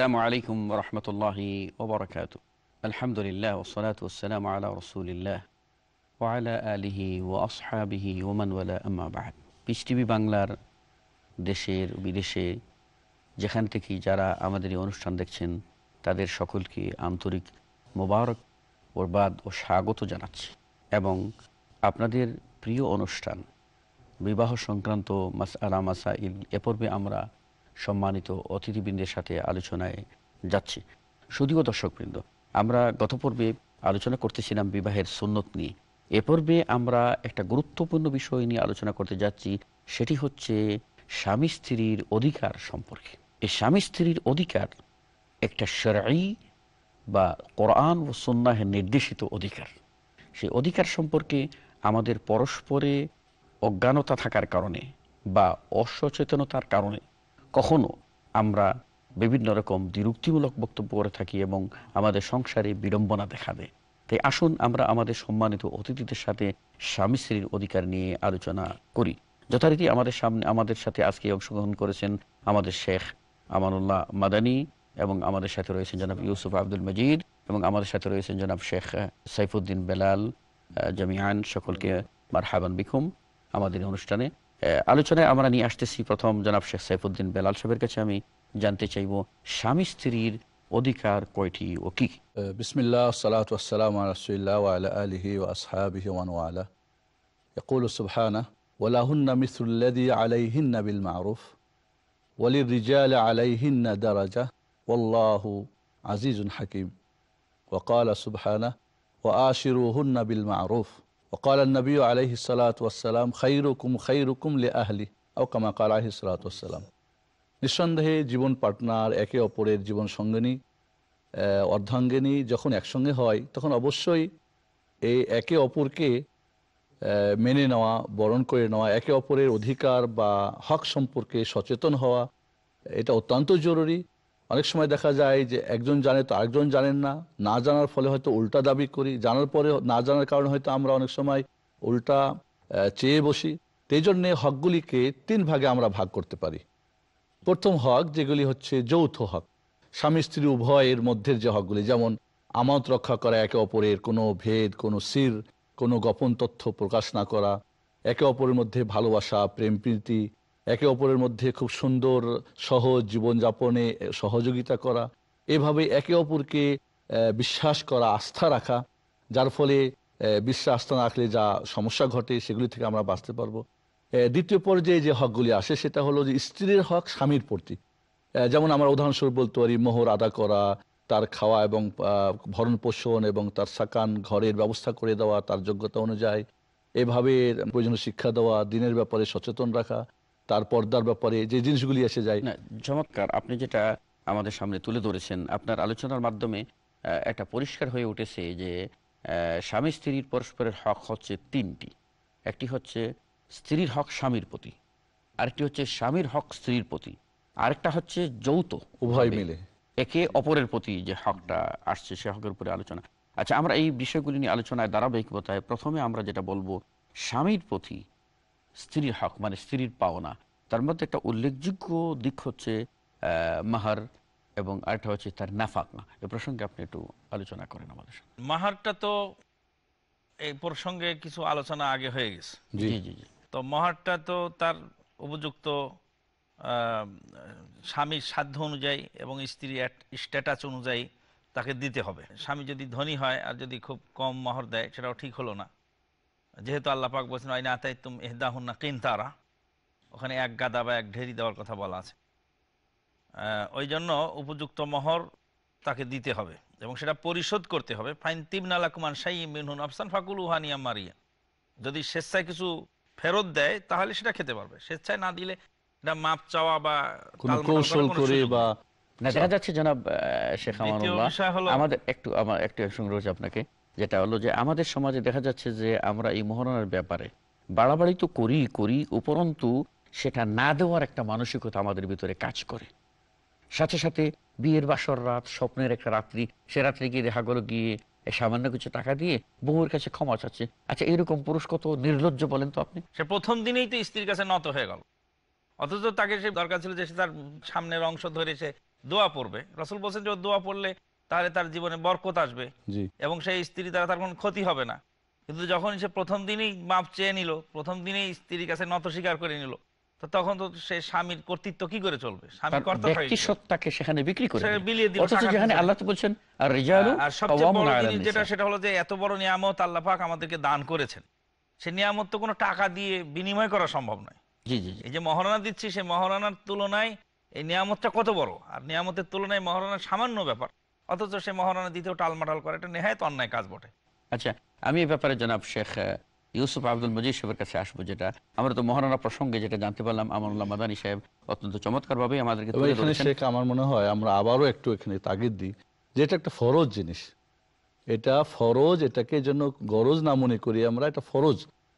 আসসালামু আলাইকুম রহমতুল্লাহি ওবরাকাত আলহামদুলিল্লাহ ওসলাত ওসালাম আলা রসুলিল্লাহ ওয়ালা আলিহি ও আসহাবিহি ওমানওয়ালা আম্মাবাদ পিস টিভি বাংলার দেশের বিদেশে যেখান থেকেই যারা আমাদের এই অনুষ্ঠান দেখছেন তাদের সকলকে আন্তরিক মোবারক ওরবাদ ও স্বাগত জানাচ্ছি এবং আপনাদের প্রিয় অনুষ্ঠান বিবাহ সংক্রান্ত মাস আলা মাসাইল এ পর্বে আমরা সম্মানিত অতিথিবৃন্দের সাথে আলোচনায় যাচ্ছি শুধুও দর্শকবৃন্দ আমরা গত পর্বে আলোচনা করতেছিলাম বিবাহের সুন্নত নিয়ে এ পর্বে আমরা একটা গুরুত্বপূর্ণ বিষয় নিয়ে আলোচনা করতে যাচ্ছি সেটি হচ্ছে স্বামী স্ত্রীর অধিকার সম্পর্কে এই স্বামী স্ত্রীর অধিকার একটা সরাই বা কোরআন ও সন্ন্যাহের নির্দেশিত অধিকার সেই অধিকার সম্পর্কে আমাদের পরস্পরে অজ্ঞানতা থাকার কারণে বা অসচেতনতার কারণে কখনো আমরা বিভিন্ন রকম দ্বিরুক্তিমূলক বক্তব্য করে থাকি এবং আমাদের সংসারে বিড়ম্বনা দেখা দেয় তাই আসুন আমরা আমাদের সম্মানিত অতিথিদের সাথে স্বামী স্ত্রীর অধিকার নিয়ে আলোচনা করি যথারীতি আমাদের সামনে আমাদের সাথে আজকে অংশগ্রহণ করেছেন আমাদের শেখ আমানুল্লাহ মাদানী এবং আমাদের সাথে রয়েছেন জনাব ইউসুফ আব্দুল মজিদ এবং আমাদের সাথে রয়েছেন জনাব শেখ সাইফুদ্দিন বেলাল জামিয়ান সকলকে মার হাবান বিকুম আমাদের অনুষ্ঠানে আলোচনায় আমরা নিয়ে আসতেছি প্রথম জনাব শেখ সাইফুদ্দিন বেলাল সাহেবের কাছে আমি জানতে চাইব স্বামী স্ত্রীর অধিকার কয়টি ও কি বিসমিল্লাহ সালাতাম রসুল্লাহ আলহি ওয়াসহাবিহি ওয়ানওয়ালা يقول سبحانه ولهن مثل الذي عليهن بالمعروف وللرجال عليهن درجة والله عزيز حكيم وقال سبحانه وآشروهن بالمعروف وقال النبي عليه الصلاة والسلام خيركم خيركم لأهلي أو كما قال عليه الصلاة والسلام নিঃসন্দেহে জীবন পার্টনার একে অপরের জীবন সঙ্গিনী অর্ধাঙ্গিনী যখন একসঙ্গে হয় তখন অবশ্যই এই একে অপরকে মেনে নেওয়া বরণ করে নেওয়া একে অপরের অধিকার বা হক সম্পর্কে সচেতন হওয়া এটা অত্যন্ত জরুরি অনেক সময় দেখা যায় যে একজন জানে তো আরেকজন জানেন না না জানার ফলে হয়তো উল্টা দাবি করি জানার পরে না জানার কারণে হয়তো আমরা অনেক সময় উল্টা চেয়ে বসি সেই জন্যে হকগুলিকে তিন ভাগে আমরা ভাগ করতে পারি প্রথম হক যেগুলি হচ্ছে যৌথ হক স্বামী স্ত্রী উভয়ের মধ্যের যে হকগুলি যেমন আমানত রক্ষা করা একে অপরের কোনো ভেদ কোনো সির কোনো গোপন তথ্য প্রকাশ না করা একে অপরের মধ্যে ভালোবাসা প্রেম প্রীতি একে অপরের মধ্যে খুব সুন্দর সহজ জীবনযাপনে সহযোগিতা করা এভাবে একে অপরকে বিশ্বাস করা আস্থা রাখা যার ফলে বিশ্বাস আস্থা না রাখলে যা সমস্যা ঘটে সেগুলি থেকে আমরা বাঁচতে পারবো দ্বিতীয় পর্যায়ে যে হকগুলি আসে সেটা হলো যে স্ত্রীর হক স্বামীর প্রতি যেমন আমরা উদাহরণস্বরূপ বলতে পারি মোহর আদা করা তার খাওয়া এবং ভরণ পোষণ এবং তার সাকান ঘরের ব্যবস্থা করে দেওয়া তার যোগ্যতা অনুযায়ী এভাবে প্রয়োজনীয় শিক্ষা দেওয়া দিনের ব্যাপারে সচেতন রাখা তার পর্দার ব্যাপারে যে জিনিসগুলি এসে যায় চমৎকার আপনি যেটা আমাদের সামনে তুলে ধরেছেন আপনার আলোচনার মাধ্যমে একটা পরিষ্কার হয়ে উঠেছে যে স্বামী স্ত্রীর পরস্পরের হক হচ্ছে তিনটি একটি হচ্ছে স্ত্রীর হক স্বামীর প্রতি আরেকটি হচ্ছে স্বামীর হক স্ত্রীর প্রতি আরেকটা হচ্ছে যৌথ উভয় মিলে একে অপরের প্রতি যে হকটা আসছে সে হকের উপরে আলোচনা আচ্ছা আমরা এই বিষয়গুলি নিয়ে আলোচনায় ধারাবাহিকতায় প্রথমে আমরা যেটা বলবো স্বামীর প্রতি স্ত্রীর হক মানে স্ত্রীর পাওনা তার মধ্যে একটা উল্লেখযোগ্য দিক হচ্ছে মাহার এবং আরেকটা হচ্ছে তার নাফাকমা এ প্রসঙ্গে আপনি একটু আলোচনা করেন আমাদের সাথে মাহারটা তো এই প্রসঙ্গে কিছু আলোচনা আগে হয়ে গেছে জি জি জি তো মহারটা তো তার উপযুক্ত স্বামীর সাধ্য অনুযায়ী এবং স্ত্রীর স্ট্যাটাস অনুযায়ী তাকে দিতে হবে স্বামী যদি ধনী হয় আর যদি খুব কম মহর দেয় সেটাও ঠিক হলো না যেহেতু আল্লাহ পাক বলছেন আইনা আতাই তুম এহদাহুন্না কিনতারা ওখানে এক গাদা বা এক ঢেরি দেওয়ার কথা বলা আছে ওই জন্য উপযুক্ত মহর তাকে দিতে হবে এবং সেটা পরিশোধ করতে হবে ফাইন তিবনালা কুমান সাই মিনহুন আফসান ফাকুল উহানিয়া মারিয়া যদি স্বেচ্ছায় কিছু ফেরত দেয় তাহলে সেটা খেতে পারবে স্বেচ্ছায় না দিলে এটা মাপ চাওয়া বা কৌশল করে বা দেখা যাচ্ছে জনাব শেখ আমার একটু আমার একটু সংগ্রহ আপনাকে যেটা হলো যে আমাদের সমাজে দেখা যাচ্ছে যে আমরা এই মহরণের ব্যাপারে বাড়াবাড়ি তো করি করি উপরন্তু সেটা না দেওয়ার একটা মানসিকতা আমাদের ভিতরে কাজ করে সাথে সাথে বিয়ের বাসর রাত স্বপ্নের একটা রাত্রি সে রাত্রি গিয়ে দেখা গেলো গিয়ে সামান্য কিছু টাকা দিয়ে বউয়ের কাছে ক্ষমা চাচ্ছে আচ্ছা এরকম পুরুষ কত নির্লজ্জ বলেন তো আপনি সে প্রথম দিনেই তো স্ত্রীর কাছে নত হয়ে গেল অথচ তাকে সে দরকার ছিল যে সে তার সামনের অংশ ধরে সে দোয়া পড়বে রসুল বলছেন যে দোয়া পড়লে তাহলে তার জীবনে বরকত আসবে এবং সেই স্ত্রী দ্বারা তার কোনো ক্ষতি হবে না কিন্তু যখন সে প্রথম দিনই মাপ চেয়ে নিল প্রথম দিনেই স্ত্রীর কাছে নত স্বীকার করে নিল তখন তো সে স্বামীর কর্তৃত্ব কি করে চলবে স্বামীর কর্তৃত্বটাকে মহারণা দিচ্ছি সে মহারণার তুলনায় এই নিয়ামতটা কত বড় আর নিয়ামতের তুলনায় মহারণার সামান্য ব্যাপার অথচ সে মহারণা দিতেও টালমাটাল করে এটা নেহায়ত অন্যায় কাজ বটে আচ্ছা আমি এ ব্যাপারে জনাব শেখ ইউসুফ আব্দুল মজিদ সাহেবের কাছে আসবো যেটা আমরা তো মহারণা প্রসঙ্গে যেটা জানতে পারলাম আমানুল্লাহ মাদানী সাহেব অত্যন্ত চমৎকার ভাবে আমাদেরকে শেখ আমার মনে হয় আমরা আবারও একটু এখানে তাগিদ দিই যে এটা একটা ফরজ জিনিস এটা ফরজ এটাকে জন্য গরজ না মনে করি আমরা এটা ফরজ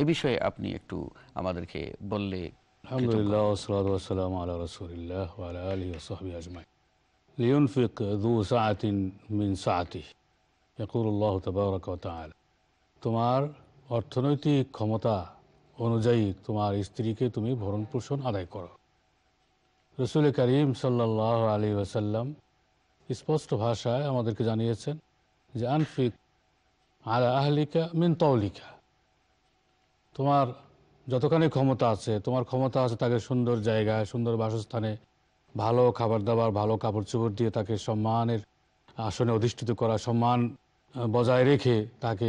এ বিষয়ে আপনি একটু আমাদেরকে বললে আলহামদুলিল্লাহ ওসলাতাম আল্লাহ আলী আজমাই লিউনফিক দু তোমার অর্থনৈতিক ক্ষমতা অনুযায়ী তোমার স্ত্রীকে তুমি ভরণ পোষণ আদায় করো রসুল করিম সাল্লাহ আলী ওসাল্লাম স্পষ্ট ভাষায় আমাদেরকে জানিয়েছেন যে আনফিক আলা আহলিকা মিন তৌলিকা তোমার যতখানি ক্ষমতা আছে তোমার ক্ষমতা আছে তাকে সুন্দর জায়গায় সুন্দর বাসস্থানে ভালো খাবার দাবার ভালো কাপড় চোপড় দিয়ে তাকে সম্মানের আসনে অধিষ্ঠিত করা সম্মান বজায় রেখে তাকে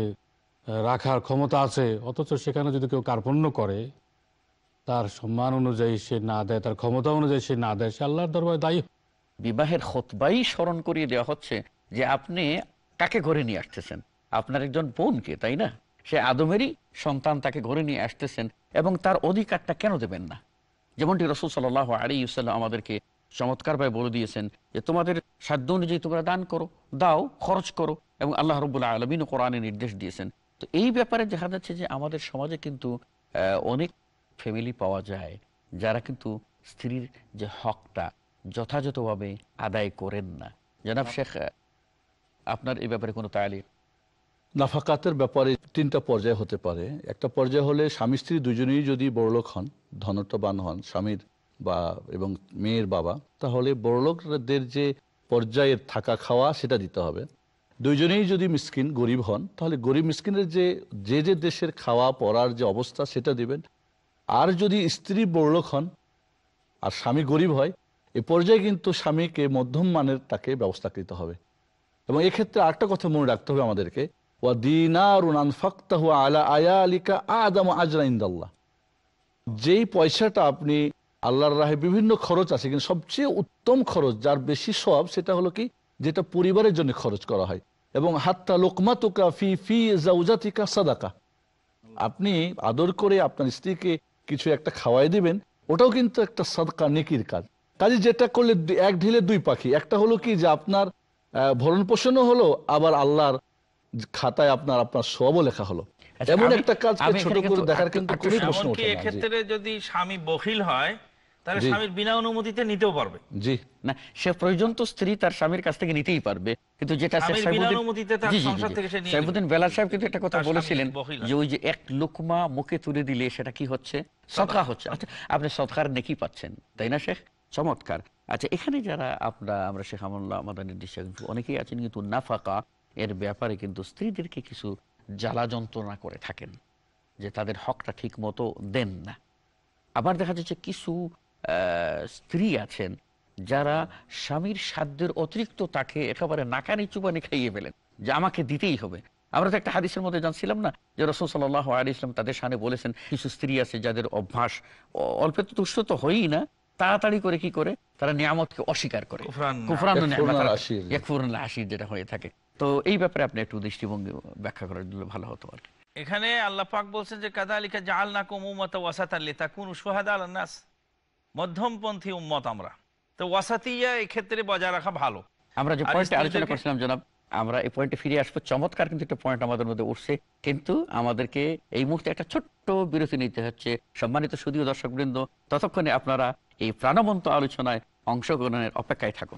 রাখার ক্ষমতা আছে অথচ সেখানে যদি কেউ কার্পণ্য করে তার সম্মান অনুযায়ী সে না দেয় তার ক্ষমতা অনুযায়ী সে না দেয় সে আল্লাহর দরবার দায়ী বিবাহের হতবাই স্মরণ করিয়ে দেওয়া হচ্ছে যে আপনি কাকে ঘরে নিয়ে আসতেছেন আপনার একজন বোনকে তাই না সে আদমেরই সন্তান তাকে ঘরে নিয়ে আসতেছেন এবং তার অধিকারটা কেন দেবেন না যেমনটি রসুল সাল আলী ইসাল্লাম আমাদেরকে চমৎকারভাবে বলে দিয়েছেন যে তোমাদের সাধ্য অনুযায়ী তোমরা দান করো দাও খরচ করো এবং আল্লাহ রবুল্লা আলমিন কোরআনে নির্দেশ দিয়েছেন তো এই ব্যাপারে দেখা যাচ্ছে যে আমাদের সমাজে কিন্তু অনেক ফ্যামিলি পাওয়া যায় যারা কিন্তু স্ত্রীর যে হকটা যথাযথভাবে আদায় করেন না জনাব শেখ আপনার এই ব্যাপারে কোনো তালিম নাফাকাতের ব্যাপারে তিনটা পর্যায় হতে পারে একটা পর্যায় হলে স্বামী স্ত্রী দুজনেই যদি বড়লোক হন ধনটবান হন স্বামীর বা এবং মেয়ের বাবা তাহলে বড়লোকদের যে পর্যায়ের থাকা খাওয়া সেটা দিতে হবে দুইজনেই যদি মিসকিন গরিব হন তাহলে গরিব মিসকিনের যে যে যে দেশের খাওয়া পড়ার যে অবস্থা সেটা দিবেন আর যদি স্ত্রী বড়লোক হন আর স্বামী গরিব হয় এ পর্যায়ে কিন্তু স্বামীকে মধ্যম মানের তাকে ব্যবস্থা করতে হবে এবং এক্ষেত্রে আরেকটা কথা মনে রাখতে হবে আমাদেরকে ওয়া দিনারুন ফাক্তাহু আলা আয়ালিকা আদাম আজরাইন্দাল্লাহ যেই পয়সাটা আপনি আল্লাহর রাহে বিভিন্ন খরচ আছে কিন্তু সবচেয়ে উত্তম খরচ যার বেশি সব সেটা হলো কি যেটা পরিবারের জন্য খরচ করা হয় এবং হাত্তা লোকমাতুকা ফি ফি জাউজাতিকা সাদাকা আপনি আদর করে আপনার স্ত্রীকে কিছু একটা খাওয়াই দিবেন ওটাও কিন্তু একটা সাদকা নেকির কাজ কাজে যেটা করলে এক ঢিলে দুই পাখি একটা হলো কি যে আপনার ভরণ পোষণও হলো আবার আল্লাহর খাতায় আপনার আপনার সবও লেখা হলো আচ্ছা, এমন একটা কাজ ছোট করে দেখার কিন্তু খুবই প্রশ্ন ক্ষেত্রে যদি স্বামী বখিল হয় তাহলে স্বামীর বিনা অনুমতিতে নিতেও পারবে জি না সে প্রয়োজন তো স্ত্রী তার স্বামীর কাছ থেকে নিতেই পারবে কিন্তু যেটা বেলা সাহেব কিন্তু একটা কথা বলেছিলেন যে ওই যে এক লোকমা মুখে তুলে দিলে সেটা কি হচ্ছে সৎকা হচ্ছে আচ্ছা আপনি সৎকার নেকি পাচ্ছেন তাই না শেখ চমৎকার আচ্ছা এখানে যারা আপনার আমরা শেখ আমল্লা আমাদের নির্দেশক অনেকেই আছেন কিন্তু নাফাকা এর ব্যাপারে কিন্তু স্ত্রীদেরকে কিছু জ্বালা যন্ত্রণা করে থাকেন যে তাদের হকটা ঠিক মতো দেন না আবার দেখা যাচ্ছে কিছু স্ত্রী আছেন যারা স্বামীর সাধ্যের অতিরিক্ত তাকে একেবারে নাকানি চুপানি খাইয়ে ফেলেন যে আমাকে দিতেই হবে আমরা তো একটা হাদিসের মধ্যে জানছিলাম না যে রসুল সাল্লাহ আলী ইসলাম তাদের সামনে বলেছেন কিছু স্ত্রী আছে যাদের অভ্যাস অল্পে তো তুষ্ট তো হয়ই না তাড়াতাড়ি করে কি করে তারা নিয়ামতকে অস্বীকার করে যেটা হয়ে থাকে তো এই ব্যাপারে আপনি একটু দৃষ্টিভঙ্গি ব্যাখ্যা করে দিলে ভালো হতো আর এখানে আল্লাহ পাক বলছেন যে কাদা কাদালিকা জাল না কুমত ওয়াসাত আল্লি তা কোন সোহাদ আল্লাস মধ্যমপন্থী উম্মত আমরা তো ওয়াসাতিয়া ক্ষেত্রে বজায় রাখা ভালো আমরা যে পয়েন্টে আলোচনা করছিলাম জনাব আমরা এই পয়েন্টে ফিরে আসবো চমৎকার কিন্তু একটা পয়েন্ট আমাদের মধ্যে উঠছে কিন্তু আমাদেরকে এই মুহূর্তে একটা ছোট্ট বিরতি নিতে হচ্ছে সম্মানিত সুদীয় দর্শক বৃন্দ ততক্ষণে আপনারা এই প্রাণবন্ত আলোচনায় অংশগ্রহণের অপেক্ষায় থাকুন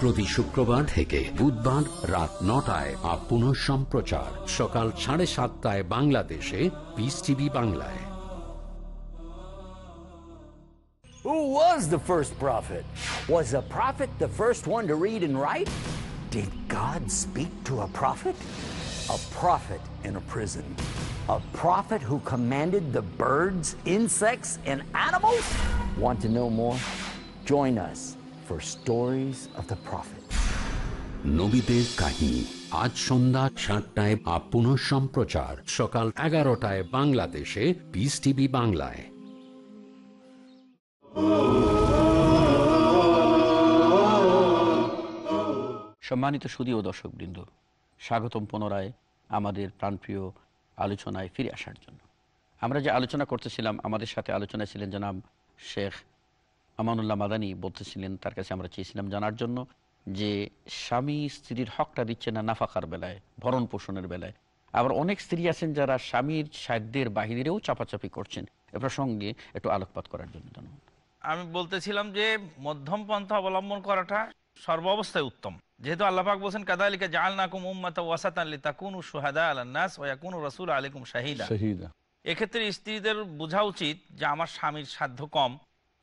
প্রতি শুক্রবার থেকে বুধবার রাত নটায় আর পুনঃ সম্প্রচার সকাল সাড়ে সাতটায় বাংলাদেশে পিস টিভি বাংলায় Who was the first prophet? Was a prophet the first one to read and write? Did God speak to a prophet? A prophet in a prison. A prophet who commanded the birds, insects, and animals? Want to know more? Join us for stories of the prophet. নবীদের কাহিনী আজ সন্ধ্যা সাতটায় up পুনঃ সম্প্রচার সকাল এগারোটায় বাংলাদেশে peace TV বাংলায় সম্মানিত সুদীয় দর্শকবৃন্দ স্বাগতম পুনরায় আমাদের প্রাণপ্রিয় আলোচনায় ফিরে আসার জন্য আমরা যে আলোচনা করতেছিলাম আমাদের সাথে আলোচনা ছিলেন জনাব শেখ আমানুল্লাহ মাদানি বলতেছিলেন তার কাছে আমরা চেয়েছিলাম জানার জন্য যে স্বামী স্ত্রীর হকটা দিচ্ছে না নাফাকার বেলায় ভরণ পোষণের বেলায় আবার অনেক স্ত্রী আছেন যারা স্বামীর সাধ্যের বাহিরেও চাপাচাপি করছেন এ প্রসঙ্গে একটু আলোকপাত করার জন্য আমি বলতেছিলাম যে মধ্যম পন্থা অবলম্বন করাটা সর্ব অবস্থায় উত্তম যেহেতু আল্লাহাক বলছেন কাদালিকা জাল নাকুম উম্মাতা ওয়াসাতানলি তাকুন সুহাদা আলান্নাস ওয়াকুন রাসূল আলাইকুম শাহিদা এক্ষেত্রে স্ত্রীদের বোঝা উচিত যে আমার স্বামীর সাধ্য কম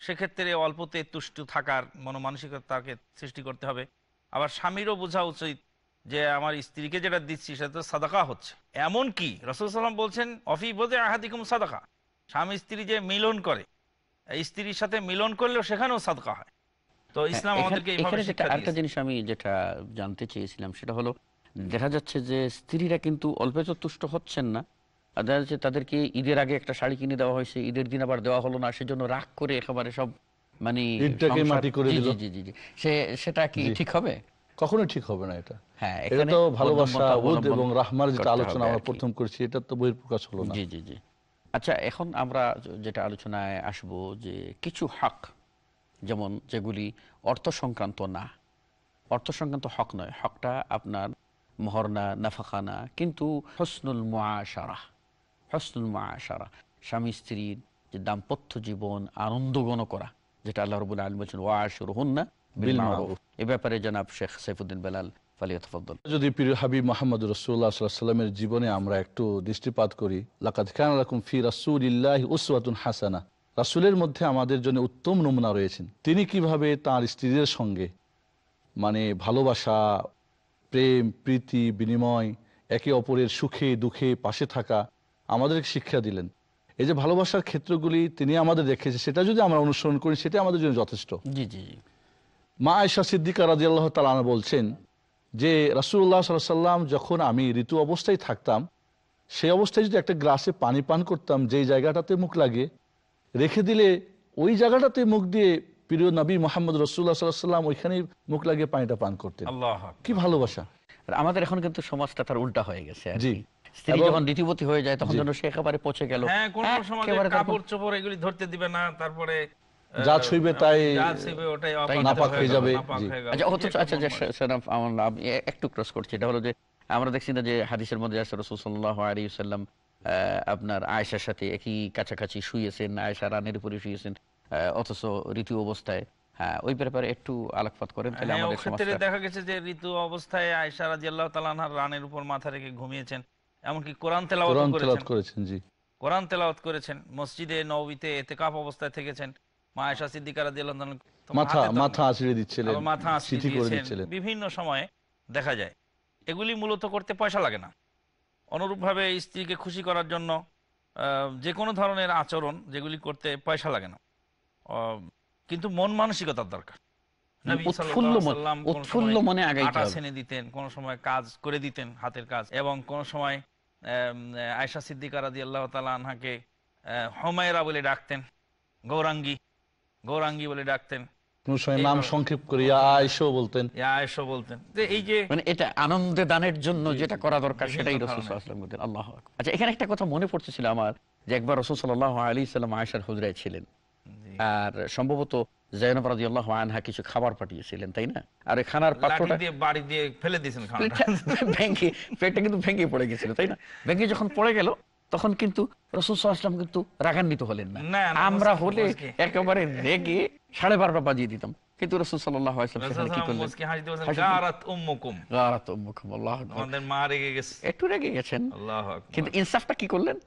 সেক্ষেত্রে অল্পতে তুষ্ট থাকার মনোমানসিকতা সৃষ্টি করতে হবে আবার স্বামীরও বোঝা উচিত যে আমার স্ত্রীকে যেটা দিচ্ছি সেটা তো সাদাকা হচ্ছে এমন কি রসুল সাল্লাম বলছেন অফি বোধে আহাদিকুম সাদাকা স্বামী স্ত্রী যে মিলন করে স্ত্রীর সাথে মিলন করলেও সেখানেও সাদকা হয় তো হ্যাঁ, ইসলাম একটা জিনিস আমি যেটা জানতে চেয়েছিলাম সেটা হলো দেখা যাচ্ছে যে স্ত্রীরা কিন্তু অল্পে তো তুষ্ট হচ্ছেন না দেখা যাচ্ছে তাদেরকে ঈদের আগে একটা শাড়ি কিনে দেওয়া হয়েছে ঈদের দিন আবার দেওয়া হলো না সেজন্য রাগ করে একেবারে সব মানে মাটি করে দিল জি জি জি সে সেটা কি ঠিক হবে কখনো ঠিক হবে না এটা হ্যাঁ এটা তো ভালোবাসা ওদ এবং রাহমার যেটা আলোচনা আমরা প্রথম করেছি এটা তো বহির প্রকাশ হলো না জি জি জি আচ্ছা এখন আমরা যেটা আলোচনায় আসব যে কিছু হক যেমন যেগুলি অর্থ সংক্রান্ত না অর্থ সংক্রান্ত হক নয় হকটা আপনার মহরনা নাফাখানা কিন্তু হসনুল মুআশারা হসনুল মা আশারা স্বামী স্ত্রীর যে দাম্পত্য জীবন আনন্দগণ করা যেটা আল্লাহ রবুল আলম বলছেন ওয়া আশুর হন না এ ব্যাপারে জনাব শেখ সাইফুদ্দিন বেলাল যদি পীর হাবিব মোহাম্মদ রসুল্লাহামের জীবনে আমরা একটু দৃষ্টিপাত করি হাসানা রাসুলের মধ্যে আমাদের জন্য উত্তম নমুনা রয়েছেন তিনি কিভাবে তার স্ত্রীদের সঙ্গে মানে ভালোবাসা প্রেম প্রীতি বিনিময় একে অপরের সুখে দুঃখে পাশে থাকা আমাদের শিক্ষা দিলেন এই যে ভালোবাসার ক্ষেত্রগুলি তিনি আমাদের দেখেছে সেটা যদি আমরা অনুসরণ করি সেটা আমাদের জন্য যথেষ্ট জি জি মা আয়সা সিদ্দিকা রাজি আল্লাহ তালা বলছেন যে রাসুল্লাহ সাল্লাম যখন আমি ঋতু অবস্থায় থাকতাম সেই অবস্থায় যদি একটা গ্লাসে পানি পান করতাম যেই জায়গাটাতে মুখ লাগে রেখে দিলে ওই জায়গাটাতে মুখ দিয়ে প্রিয় নবী মোহাম্মদ রসুল্লাহ সাল্লাম ওইখানেই মুখ লাগিয়ে পানিটা পান করতেন কি ভালোবাসা আমাদের এখন কিন্তু সমাজটা তার উল্টা হয়ে গেছে জি স্ত্রী যখন ঋতুবতী হয়ে যায় তখন যেন সে একেবারে পচে গেল হ্যাঁ, কাপড় চোপড় এগুলি ধরতে দিবে না তারপরে যা ছুইবে তাই নাপাক হয়ে যাবে আচ্ছা আচ্ছা আমি একটু ক্রস করছি এটা হলো যে আমরা দেখছি না যে হাদিসের মধ্যে আছে রসুল সাল্লাহ আলী সাল্লাম আপনার আয়েশার সাথে একই কাছাকাছি শুয়েছেন আয়েশা রানের উপরে শুয়েছেন অথচ ঋতু অবস্থায় হ্যাঁ ওই ব্যাপারে একটু আলোকপাত করেন তাহলে হ্যাঁ, আমাদের দেখা গেছে যে ঋতু অবস্থায় আয়েশা রাদিয়াল্লাহু তাআলা রানের উপর মাথা রেখে ঘুমিয়েছেন এমনকি কোরআন তেলাওয়াত করেছেন জি কোরআন তেলাওয়াত করেছেন মসজিদে নবীতে এতেকাফ অবস্থায় থেকেছেন মায়েশা সিদ্দিকা রাদিয়াল্লাহু মাথা মাথা আশ্রয় দিচ্ছিলেন মাথা আশ্রয় দিয়েছিলেন বিভিন্ন সময়ে দেখা যায় এগুলি মূলত করতে পয়সা লাগে না অনুরূপভাবে স্ত্রীকে খুশি করার জন্য যে কোনো ধরনের আচরণ যেগুলি করতে পয়সা লাগে না কিন্তু মন মানসিকতার দরকার আটা সেনে দিতেন কোন সময় কাজ করে দিতেন হাতের কাজ এবং কোন সময় আয়সা সিদ্দিকা রাজি আল্লাহ তালা আনহাকে হোমায়রা বলে ডাকতেন গৌরাঙ্গী গৌরাঙ্গী বলে ডাকতেন বলতেন বলতেন যে এই যে মানে এটা দানের জন্য যেটা করা দরকার সেটাই আল্লাহ আচ্ছা এখানে একটা কথা মনে পড়তেছিল আমার যে একবার রসুল আলী সাল্লাম ছিলেন আর সম্ভবত আনহা কিছু খাবার পাঠিয়েছিলেন তাই না আর খানার পাত্রটা বাড়ি দিয়ে ফেলে দিয়েছেন পেটটা কিন্তু পড়ে গেছিল তাই না যখন পড়ে গেল তখন কিন্তু রসুল সাল্লাম কিন্তু রাগান্বিত হলেন না আমরা হলে একেবারে রেগে সাড়ে বারোটা বাজিয়ে দিতাম কিন্তু রসুল সাল্লাহ কি করলেন একটু রেগে গেছেন কিন্তু ইনসাফটা কি করলেন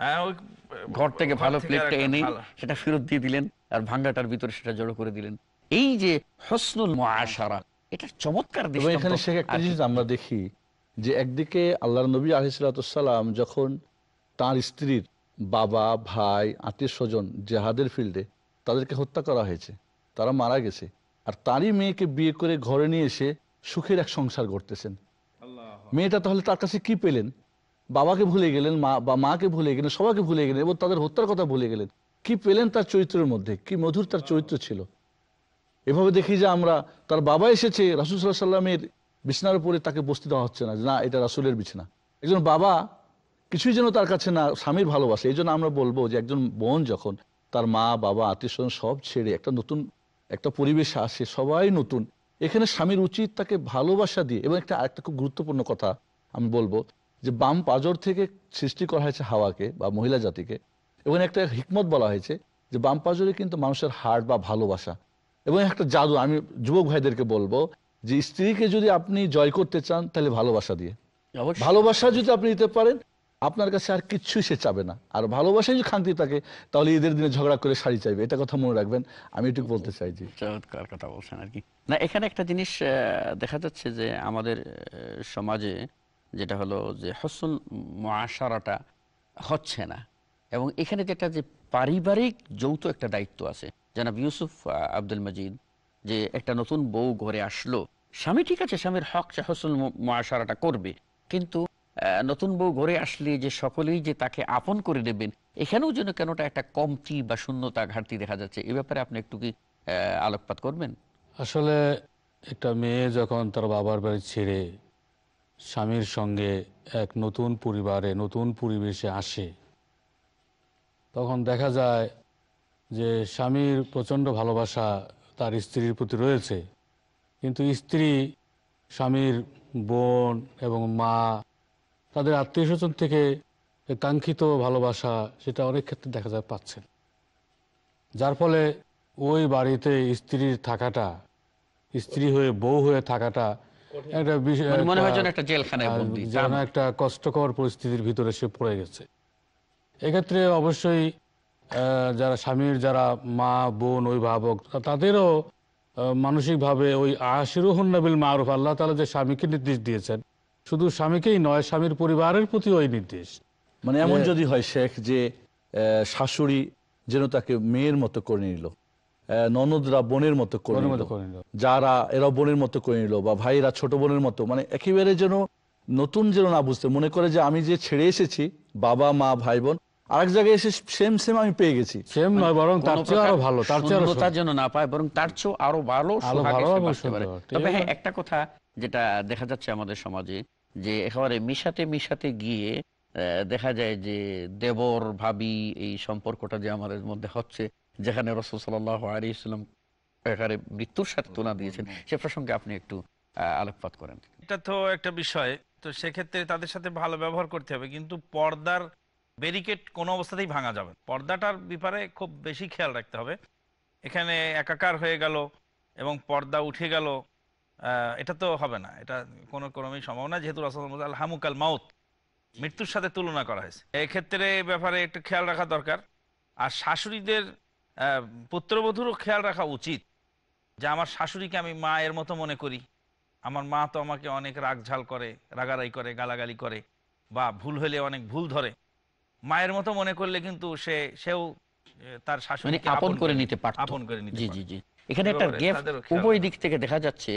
হ্যাঁ, ঘর থেকে ভালো প্লেটটা এনে সেটা ফেরত দিয়ে দিলেন আর ভাঙ্গাটার ভিতরে সেটা জড়ো করে দিলেন এই যে হসনুল মহাশারা এটা চমৎকার এখানে আমরা দেখি যে একদিকে আল্লাহ নবী আলিসাল্লাম যখন তার স্ত্রীর বাবা ভাই আত্মীয় স্বজন জেহাদের ফিল্ডে তাদেরকে হত্যা করা হয়েছে তারা মারা গেছে আর তারই মেয়েকে বিয়ে করে ঘরে নিয়ে এসে সুখের এক সংসার গড়তেছেন মেয়েটা তাহলে তার কাছে কি পেলেন বাবাকে ভুলে গেলেন মা বা মাকে ভুলে গেলেন সবাইকে ভুলে গেলেন এবং তাদের হত্যার কথা ভুলে গেলেন কি পেলেন তার চরিত্রের মধ্যে কি মধুর তার চরিত্র ছিল এভাবে দেখি যে আমরা তার বাবা এসেছে রাসুল সাল্লাহ সাল্লামের বিছনার উপরে তাকে বসতে দেওয়া হচ্ছে না না এটা রাসুলের বিছনা একজন বাবা কিছুই যেন তার কাছে না স্বামীর ভালোবাসে এই জন্য আমরা বলবো যে একজন বোন যখন তার মা বাবা আত্মীয় স্বজন সব ছেড়ে একটা নতুন একটা পরিবেশে আসে সবাই নতুন এখানে স্বামীর উচিত তাকে ভালোবাসা দিয়ে এবং একটা একটা খুব গুরুত্বপূর্ণ কথা আমি বলবো যে বাম পাজর থেকে সৃষ্টি করা হয়েছে হাওয়াকে বা মহিলা জাতিকে এবং একটা হিকমত বলা হয়েছে যে বাম পাজরে কিন্তু মানুষের হার্ট বা ভালোবাসা এবং একটা জাদু আমি যুবক ভাইদেরকে বলবো যে স্ত্রীকে যদি আপনি জয় করতে চান তাহলে ভালোবাসা দিয়ে ভালোবাসা যদি আপনি দিতে পারেন আপনার কাছে আর কিচ্ছুই সে চাবে না আর ভালোবাসায় যদি খান্তি থাকে তাহলে ঈদের দিনে ঝগড়া করে শাড়ি চাইবে এটা কথা মনে রাখবেন আমি একটু বলতে চাইছি চমৎকার কথা বলছেন আর কি না এখানে একটা জিনিস দেখা যাচ্ছে যে আমাদের সমাজে যেটা হলো যে হসন মহাসারাটা হচ্ছে না এবং এখানে যেটা যে পারিবারিক যৌথ একটা দায়িত্ব আছে জানাব ইউসুফ আব্দুল মজিদ যে একটা নতুন বউ ঘরে আসলো স্বামী ঠিক আছে স্বামীর হক হসন মহাসারাটা করবে কিন্তু নতুন বউ ঘরে আসলে যে সকলেই যে তাকে আপন করে দেবেন এখানেও যেন কেনটা একটা কমতি বা শূন্যতা ঘাটতি দেখা যাচ্ছে এ ব্যাপারে আপনি একটু কি আলোকপাত করবেন আসলে একটা মেয়ে যখন তার বাবার বাড়ি ছেড়ে স্বামীর সঙ্গে এক নতুন পরিবারে নতুন পরিবেশে আসে তখন দেখা যায় যে স্বামীর প্রচণ্ড ভালোবাসা তার স্ত্রীর প্রতি রয়েছে কিন্তু স্ত্রী স্বামীর বোন এবং মা তাদের আত্মীয় স্বজন থেকে কাঙ্ক্ষিত ভালোবাসা সেটা অনেক ক্ষেত্রে দেখা যায় পাচ্ছেন যার ফলে ওই বাড়িতে স্ত্রীর থাকাটা স্ত্রী হয়ে বউ হয়ে থাকাটা একটা মানে মনে হয় যেন একটা জেলখানায় যেন একটা কষ্টকর পরিস্থিতির ভিতরে সে পড়ে গেছে এক্ষেত্রে অবশ্যই যারা স্বামীর যারা মা বোন অভিভাবক তাদেরও মানসিকভাবে ওই মারুফ আল্লাহ তালা যে স্বামীকে নির্দেশ দিয়েছেন শুধু স্বামীকেই নয় স্বামীর পরিবারের প্রতি ওই নির্দেশ মানে এমন যদি হয় শেখ যে শাশুড়ি যেন তাকে মেয়ের মতো করে নিল ননদরা বোনের মতো করে যারা এরা বোনের মতো করে নিল বা ভাইরা ছোট বোনের মতো মানে একেবারে যেন নতুন যেন না বুঝতে মনে করে যে আমি যে ছেড়ে এসেছি বাবা মা ভাই বোন আরেক জায়গায় এসে সেম সেম আমি পেয়ে গেছি সেম মানে নয় বরং তার চেয়ে আরো ভালো তার চেয়ে তার না পায় বরং তার চেয়ে আরো ভালো তবে হ্যাঁ একটা কথা যেটা দেখা যাচ্ছে আমাদের সমাজে যে একেবারে মিশাতে মিশাতে গিয়ে দেখা যায় যে দেবর ভাবি এই সম্পর্কটা যে আমাদের মধ্যে হচ্ছে যেখানে রসুল সাল্লাহ আলী ইসলাম এখানে মৃত্যুর সাথে তুলা দিয়েছেন সে প্রসঙ্গে আপনি একটু আলোকপাত করেন এটা তো একটা বিষয় তো সেক্ষেত্রে তাদের সাথে ভালো ব্যবহার করতে হবে কিন্তু পর্দার ব্যারিকেড কোনো অবস্থাতেই ভাঙা যাবে পর্দাটার ব্যাপারে খুব বেশি খেয়াল রাখতে হবে এখানে একাকার হয়ে গেল এবং পর্দা উঠে গেল এটা তো হবে না এটা কোনো ক্রমেই সম্ভাবনা যেহেতু রসদাল হামুকাল মাউত মৃত্যুর সাথে তুলনা করা হয়েছে এক্ষেত্রে ব্যাপারে একটু খেয়াল রাখা দরকার আর শাশুড়িদের পুত্রবধূরও খেয়াল রাখা উচিত যে আমার শাশুড়িকে আমি মায়ের মতো মনে করি আমার মা তো আমাকে অনেক রাগঝাল করে রাগারাই করে গালাগালি করে বা ভুল হলে অনেক ভুল ধরে মায়ের মতো মনে করলে কিন্তু সে সেও তার শাশুড়ি মানে আপন করে নিতে পারত আপন করে নিতে জি এখানে একটা গ্যাপ উভয় দিক থেকে দেখা যাচ্ছে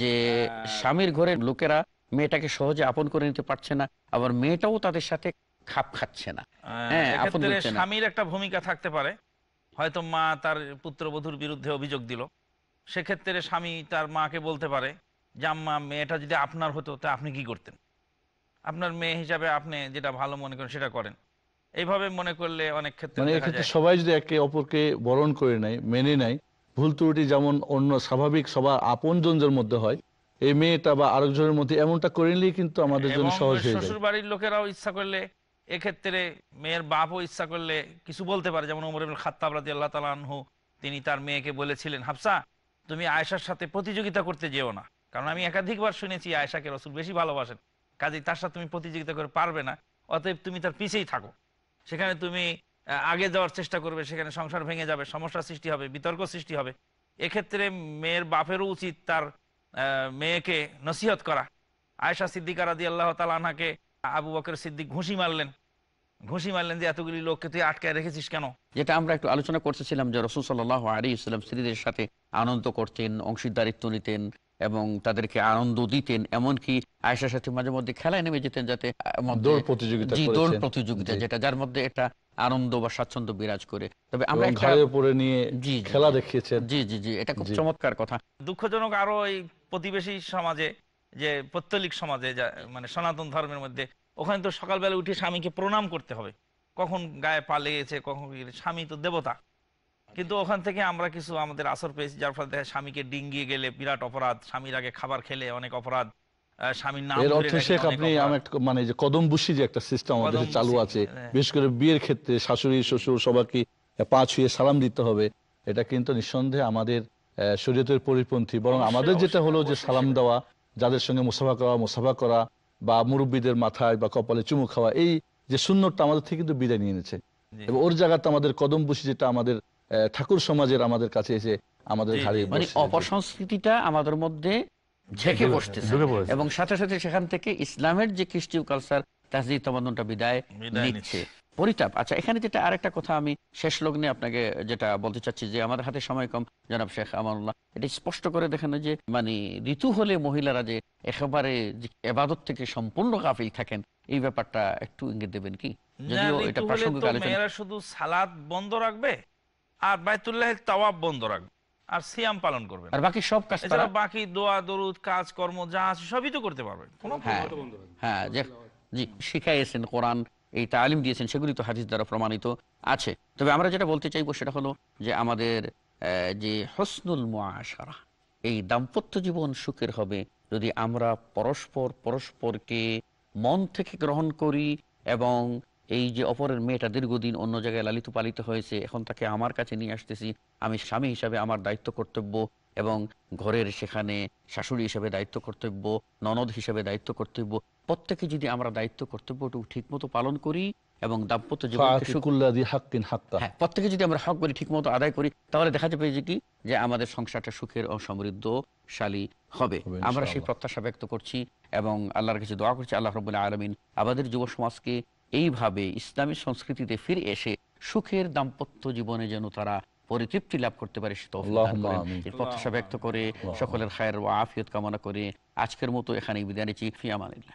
যে হ্যাঁ। স্বামীর ঘরের লোকেরা মেয়েটাকে সহজে আপন করে নিতে পারছে না আবার মেয়েটাও তাদের সাথে খাপ খাচ্ছে না হ্যাঁ, হ্যাঁ স্বামীর একটা ভূমিকা থাকতে পারে হয়তো মা তার পুত্রবধূর বিরুদ্ধে অভিযোগ দিল সেক্ষেত্রে স্বামী তার মাকে বলতে পারে যে আম্মা মেয়েটা যদি আপনার হতো তা আপনি কি করতেন আপনার মেয়ে হিসাবে আপনি যেটা ভালো মনে করেন সেটা করেন এইভাবে মনে করলে অনেক ক্ষেত্রে মানে সবাই যদি একে অপরকে বরণ করে নাই মেনে নাই ভুল ত্রুটি যেমন অন্য স্বাভাবিক সবার আপন আপনজনদের মধ্যে হয় এই মেয়েটা বা আরেকজনের মধ্যে এমনটা করে নিলেই কিন্তু আমাদের জন্য সহজ হয়ে যায় শ্বশুর বাড়ির লোকেরাও ইচ্ছা করলে এক্ষেত্রে মেয়ের বাপও ইচ্ছা করলে কিছু বলতে পারে যেমন উমর ইবুল খাত্তাবরাদি আল্লাহ তালা আনহু তিনি তার মেয়েকে বলেছিলেন হাফসা তুমি আয়েশার সাথে প্রতিযোগিতা করতে যেও না কারণ আমি একাধিকবার শুনেছি আয়েশাকে রসুল বেশি ভালোবাসেন কাজেই তার সাথে তুমি প্রতিযোগিতা করে পারবে না অতএব তুমি তার পিছেই থাকো সেখানে তুমি আগে যাওয়ার চেষ্টা করবে সেখানে সংসার ভেঙে যাবে সমস্যা সৃষ্টি হবে বিতর্ক সৃষ্টি হবে এক্ষেত্রে মেয়ের বাপেরও উচিত তার মেয়েকে নসিহত করা আয়েশা সিদ্দিকার আদি আল্লাহ তালাহাকে আবু বকর সিদ্দিক ঘুষি মারলেন ঘুষি মারলেন যে এতগুলি লোককে তুই আটকায় রেখেছিস কেন যেটা আমরা একটু আলোচনা করতেছিলাম যে রসুল সাল্লাহ আলী ইসলাম স্ত্রীদের সাথে আনন্দ করতেন অংশীদারিত্ব নিতেন এবং তাদেরকে আনন্দ দিতেন এমনকি আয়সার সাথে মাঝে মধ্যে খেলায় নেমে যেতেন যাতে দৌড় প্রতিযোগিতা যেটা যার মধ্যে এটা আনন্দ বা স্বাচ্ছন্দ্য বিরাজ করে তবে আমরা নিয়ে জি খেলা দেখিয়েছে জি জি জি এটা খুব চমৎকার কথা দুঃখজনক আরো এই প্রতিবেশী সমাজে যে প্রত্যলিক সমাজে মানে সনাতন ধর্মের মধ্যে ওখানে তো সকালবেলা উঠে স্বামীকে প্রণাম করতে হবে কখন গায়ে পা লেগেছে কখন ইয়ে, স্বামী তো দেবতা কিন্তু ওখান থেকে আমরা কিছু আমাদের আসর পেয়েছি যার ফলে দেখা স্বামীকে ডিঙ্গিয়ে গেলে বিরাট অপরাধ স্বামীর আগে খাবার খেলে অনেক অপরাধ মানে কদম যে একটা সিস্টেম চালু আছে হ্যাঁ। বিশেষ করে বিয়ের ক্ষেত্রে শাশুড়ি শ্বশুর পা ছুঁয়ে সালাম দিতে হবে এটা কিন্তু নিঃসন্দেহে আমাদের শরীয়তের পরিপন্থী বরং আমাদের যেটা হলো যে সালাম দেওয়া যাদের সঙ্গে মুসাফা করা মুসাফা করা বা মুরব্বীদের মাথায় বা কপালে চুমু খাওয়া এই যে সুন্দরটা আমাদের থেকে কিন্তু বিদায় নিয়ে নিয়েছে এবং ওর জায়গাতে আমাদের কদম বসি যেটা আমাদের ঠাকুর সমাজের আমাদের কাছে এসে আমাদের মানে অপসংস্কৃতিটা আমাদের মধ্যে ঝেঁকে বসতেছে এবং সাথে সাথে সেখান থেকে ইসলামের যে খ্রিস্টীয় কালচার তাজির তমাদনটা বিদায় নিচ্ছে পরিতাপ আচ্ছা এখানে যেটা আর একটা কথা আমি শেষ লগ্নে আপনাকে যেটা বলতে চাচ্ছি যে আমাদের হাতে সময় কম জনাব শেখ আমল্লাহ এটা স্পষ্ট করে দেখানো যে মানে ঋতু হলে মহিলারা যে একেবারে এবাদত থেকে সম্পূর্ণ গাফিল থাকেন এই ব্যাপারটা একটু ইঙ্গিত দেবেন কি যদিও এটা প্রাসঙ্গিক আলোচনা শুধু সালাদ বন্ধ রাখবে আর বাইতুল্লাহ তাওয়াব বন্ধ রাখবে আর সিয়াম পালন করবেন আর বাকি সব কাজ তারা বাকি দোয়া দরুদ কাজ কর্ম যা আছে সবই তো করতে পারবেন হ্যাঁ হ্যাঁ জি শিখাইছেন কোরআন এই তালিম দিয়েছেন সেগুলি তো হাদিস দ্বারা প্রমাণিত আছে তবে আমরা যেটা বলতে চাইব সেটা হলো যে আমাদের যে হসনুল মাসারা এই দাম্পত্য জীবন সুখের হবে যদি আমরা পরস্পর পরস্পরকে মন থেকে গ্রহণ করি এবং এই যে অপরের মেয়েটা দীর্ঘদিন অন্য জায়গায় লালিত পালিত হয়েছে এখন তাকে আমার কাছে নিয়ে আসতেছি আমি স্বামী হিসাবে আমার দায়িত্ব কর্তব্য এবং ঘরের সেখানে শাশুড়ি হিসাবে দায়িত্ব কর্তব্য ননদ হিসাবে দায়িত্ব কর্তব্য প্রত্যেকে যদি আমরা দায়িত্ব কর্তব্যটুকু ঠিক মতো পালন করি এবং দাম্পত্য জীবন হ্যাঁ, প্রত্যেকে যদি আমরা হক বলি ঠিক মতো আদায় করি তাহলে দেখা যাবে যে কি যে আমাদের সংসারটা সুখের ও সমৃদ্ধশালী হবে আমরা সেই প্রত্যাশা ব্যক্ত করছি এবং আল্লাহর কাছে দোয়া করছি আল্লাহ রবুল্লাহ আলমিন আমাদের যুব সমাজকে এইভাবে ইসলামী সংস্কৃতিতে ফিরে এসে সুখের দাম্পত্য জীবনে যেন তারা পরিতৃপ্তি লাভ করতে পারে সে এর প্রত্যাশা ব্যক্ত করে সকলের খায়ের ও আফিয়ত কামনা করে আজকের মতো এখানে বিদায় নিচ্ছি ফিয়ামানিল্লাহ